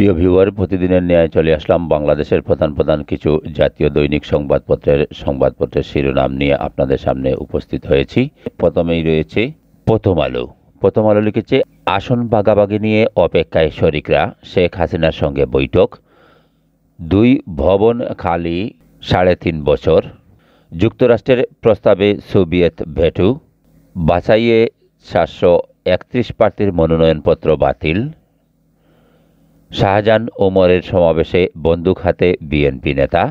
প্রিয় ভিউয়ার প্রতিদিনের ন্যায় চলে আসলাম বাংলাদেশের প্রধান প্রধান কিছু জাতীয় দৈনিক সংবাদপত্রের সংবাদপত্রের শিরোনাম নিয়ে আপনাদের সামনে উপস্থিত হয়েছি প্রথমেই রয়েছে প্রথম আলো প্রথম আলো লিখেছে আসন বাগাবাগি নিয়ে অপেক্ষায় শরিকরা শেখ হাসিনার সঙ্গে বৈঠক দুই ভবন খালি সাড়ে তিন বছর যুক্তরাষ্ট্রের প্রস্তাবে সোভিয়েত ভেটু বাছাইয়ে সাতশো একত্রিশ প্রার্থীর মনোনয়নপত্র বাতিল শাহজাহান ওমরের সমাবেশে বন্দুক হাতে বিএনপি নেতা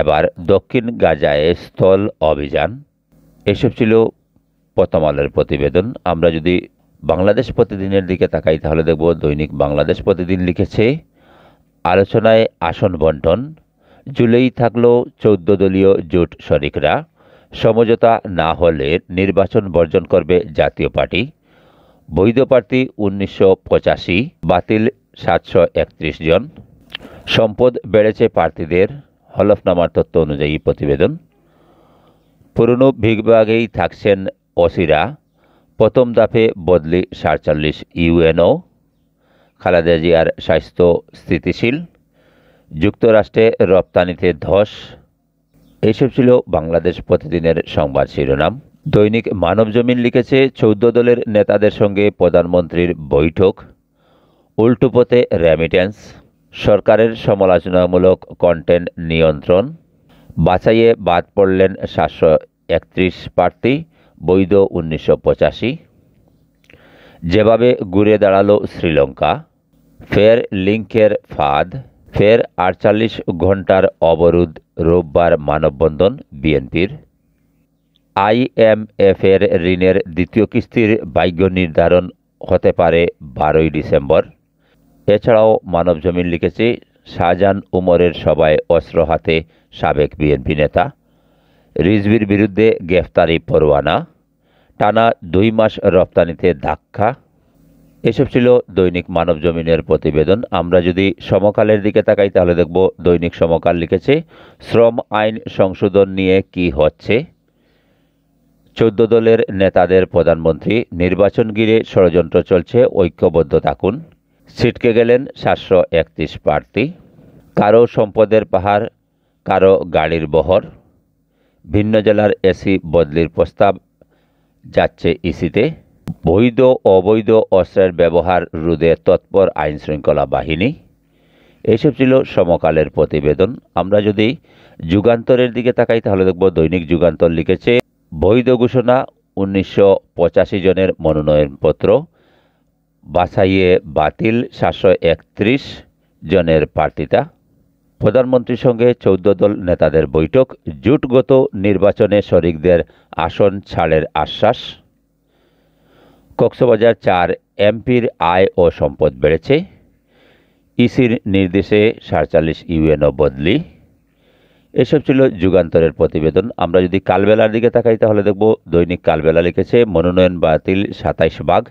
এবার দক্ষিণ গাজায় স্থল অভিযান এসব ছিল প্রথম আলোর প্রতিবেদন আমরা যদি বাংলাদেশ প্রতিদিনের দিকে তাকাই তাহলে দেখব দৈনিক বাংলাদেশ প্রতিদিন লিখেছে আলোচনায় আসন বন্টন জুলেই থাকলো চৌদ্দ দলীয় জোট শরিকরা সমঝোতা না হলে নির্বাচন বর্জন করবে জাতীয় পার্টি বৈধ প্রার্থী উনিশশো বাতিল সাতশো একত্রিশ জন সম্পদ বেড়েছে প্রার্থীদের হলফনামার তথ্য অনুযায়ী প্রতিবেদন পুরনো বিভাগেই থাকছেন অসিরা প্রথম দাফে বদলি সাতচল্লিশ ইউএনও খালেদা জিয়ার স্বাস্থ্য স্থিতিশীল যুক্তরাষ্ট্রে রপ্তানিতে ধস এইসব ছিল বাংলাদেশ প্রতিদিনের সংবাদ শিরোনাম দৈনিক মানবজমিন লিখেছে চৌদ্দ দলের নেতাদের সঙ্গে প্রধানমন্ত্রীর বৈঠক উল্টোপথে পথে রেমিটেন্স সরকারের সমালোচনামূলক কন্টেন্ট নিয়ন্ত্রণ বাছাইয়ে বাদ পড়লেন সাতশো একত্রিশ প্রার্থী বৈধ উনিশশো পঁচাশি যেভাবে ঘুরে দাঁড়ালো শ্রীলঙ্কা ফের লিঙ্কের ফাঁদ ফের আটচল্লিশ ঘন্টার অবরোধ রোববার মানববন্ধন বিএনপির আইএমএফের ঋণের দ্বিতীয় কিস্তির ভাগ্য নির্ধারণ হতে পারে বারোই ডিসেম্বর এছাড়াও মানবজমিন লিখেছে শাহজাহান উমরের সবাই অস্ত্র হাতে সাবেক বিএনপি নেতা রিজভির বিরুদ্ধে গ্রেফতারি পরোয়ানা টানা দুই মাস রপ্তানিতে ধাক্কা এসব ছিল দৈনিক মানব জমিনের প্রতিবেদন আমরা যদি সমকালের দিকে তাকাই তাহলে দেখব দৈনিক সমকাল লিখেছে শ্রম আইন সংশোধন নিয়ে কি হচ্ছে চোদ্দ দলের নেতাদের প্রধানমন্ত্রী নির্বাচন ঘিরে ষড়যন্ত্র চলছে ঐক্যবদ্ধ থাকুন ছিটকে গেলেন সাতশো একত্রিশ প্রার্থী কারো সম্পদের পাহাড় কারো গাড়ির বহর ভিন্ন জেলার এসি বদলির প্রস্তাব যাচ্ছে ইসিতে বৈধ অবৈধ অস্ত্রের ব্যবহার রুদে তৎপর আইন শৃঙ্খলা বাহিনী এসব ছিল সমকালের প্রতিবেদন আমরা যদি যুগান্তরের দিকে তাকাই তাহলে দেখব দৈনিক যুগান্তর লিখেছে বৈধ ঘোষণা উনিশশো জনের মনোনয়নপত্র বাছাইয়ে বাতিল সাতশো একত্রিশ জনের প্রার্থীতা প্রধানমন্ত্রীর সঙ্গে চৌদ্দ দল নেতাদের বৈঠক জোটগত নির্বাচনে শরিকদের আসন ছাড়ের আশ্বাস কক্সবাজার চার এমপির আয় ও সম্পদ বেড়েছে ইসির নির্দেশে সাড়চাল্লিশ ইউএনও বদলি এসব ছিল যুগান্তরের প্রতিবেদন আমরা যদি কালবেলার দিকে তাকাই তাহলে দেখব দৈনিক কালবেলা লিখেছে মনোনয়ন বাতিল সাতাইশ বাঘ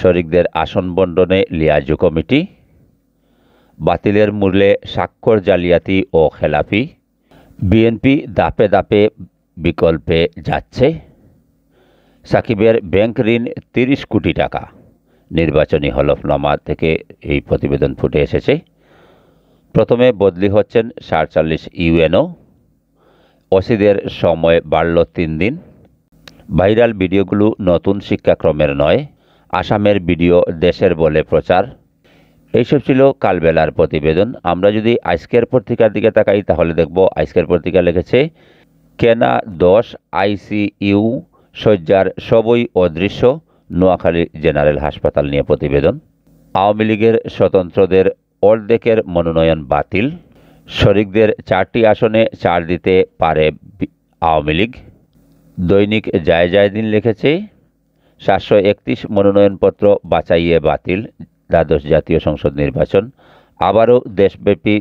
শরিকদের আসন বন্টনে লিয়াজু কমিটি বাতিলের মূল্যে স্বাক্ষর জালিয়াতি ও খেলাফি বিএনপি দাপে দাপে বিকল্পে যাচ্ছে সাকিবের ব্যাংক ঋণ তিরিশ কোটি টাকা নির্বাচনী হলফনামা থেকে এই প্রতিবেদন ফুটে এসেছে প্রথমে বদলি হচ্ছেন সাড়চাল্লিশ ইউএনও অসিদের সময় বাড়ল তিন দিন ভাইরাল ভিডিওগুলো নতুন শিক্ষাক্রমের নয় আসামের ভিডিও দেশের বলে প্রচার এইসব ছিল কালবেলার প্রতিবেদন আমরা যদি আজকের পত্রিকার দিকে তাকাই তাহলে দেখব আজকের পত্রিকা লিখেছে কেনা দশ আইসিইউ শয্যার সবই অদৃশ্য নোয়াখালী জেনারেল হাসপাতাল নিয়ে প্রতিবেদন আওয়ামী লীগের স্বতন্ত্রদের অর্ধেকের মনোনয়ন বাতিল শরিকদের চারটি আসনে চার দিতে পারে আওয়ামী লীগ দৈনিক যায় জায়দিন দিন লিখেছে সাতশো একত্রিশ মনোনয়নপত্র বাঁচাইয়ে বাতিল দ্বাদশ জাতীয় সংসদ নির্বাচন আবারও দেশব্যাপী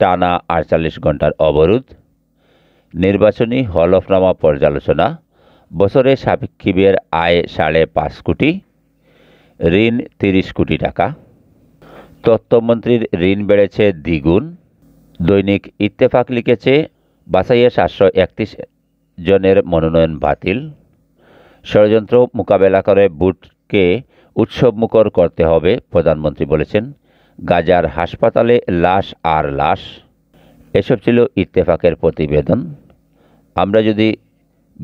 টানা আটচল্লিশ ঘন্টার অবরোধ নির্বাচনী হলফনামা পর্যালোচনা বছরে সাপেক্ষিবের আয় সাড়ে পাঁচ কোটি ঋণ তিরিশ কোটি টাকা তথ্যমন্ত্রীর ঋণ বেড়েছে দ্বিগুণ দৈনিক ইত্তেফাক লিখেছে বাসাইয়ে সাতশো একত্রিশ জনের মনোনয়ন বাতিল ষড়যন্ত্র মোকাবেলা করে বুটকে উৎসবমুখর করতে হবে প্রধানমন্ত্রী বলেছেন গাজার হাসপাতালে লাশ আর লাশ এসব ছিল ইত্তেফাকের প্রতিবেদন আমরা যদি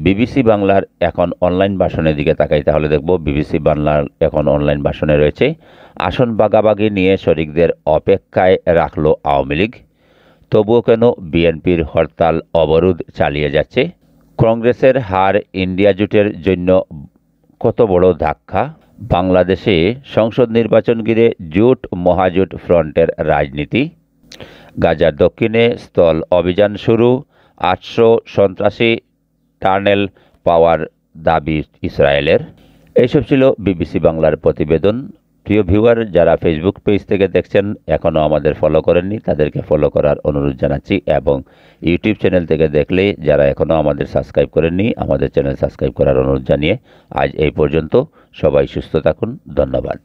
বিবিসি বাংলার এখন অনলাইন বাসনের দিকে তাকাই তাহলে দেখব বিবিসি বাংলার এখন অনলাইন বাসনে রয়েছে আসন বাগাবাগি নিয়ে শরিকদের অপেক্ষায় রাখল আওয়ামী লীগ তবুও কেন বিএনপির হরতাল অবরোধ চালিয়ে যাচ্ছে কংগ্রেসের হার ইন্ডিয়া জোটের জন্য কত বড় ধাক্কা বাংলাদেশে সংসদ নির্বাচন ঘিরে জোট মহাজোট ফ্রন্টের রাজনীতি গাজার দক্ষিণে স্থল অভিযান শুরু আটশো সন্ত্রাসী টার্নেল পাওয়ার দাবি ইসরায়েলের এইসব ছিল বিবিসি বাংলার প্রতিবেদন প্রিয় ভিউয়ার যারা ফেসবুক পেজ থেকে দেখছেন এখনও আমাদের ফলো করেননি তাদেরকে ফলো করার অনুরোধ জানাচ্ছি এবং ইউটিউব চ্যানেল থেকে দেখলে যারা এখনও আমাদের সাবস্ক্রাইব করেননি আমাদের চ্যানেল সাবস্ক্রাইব করার অনুরোধ জানিয়ে আজ এই পর্যন্ত সবাই সুস্থ থাকুন ধন্যবাদ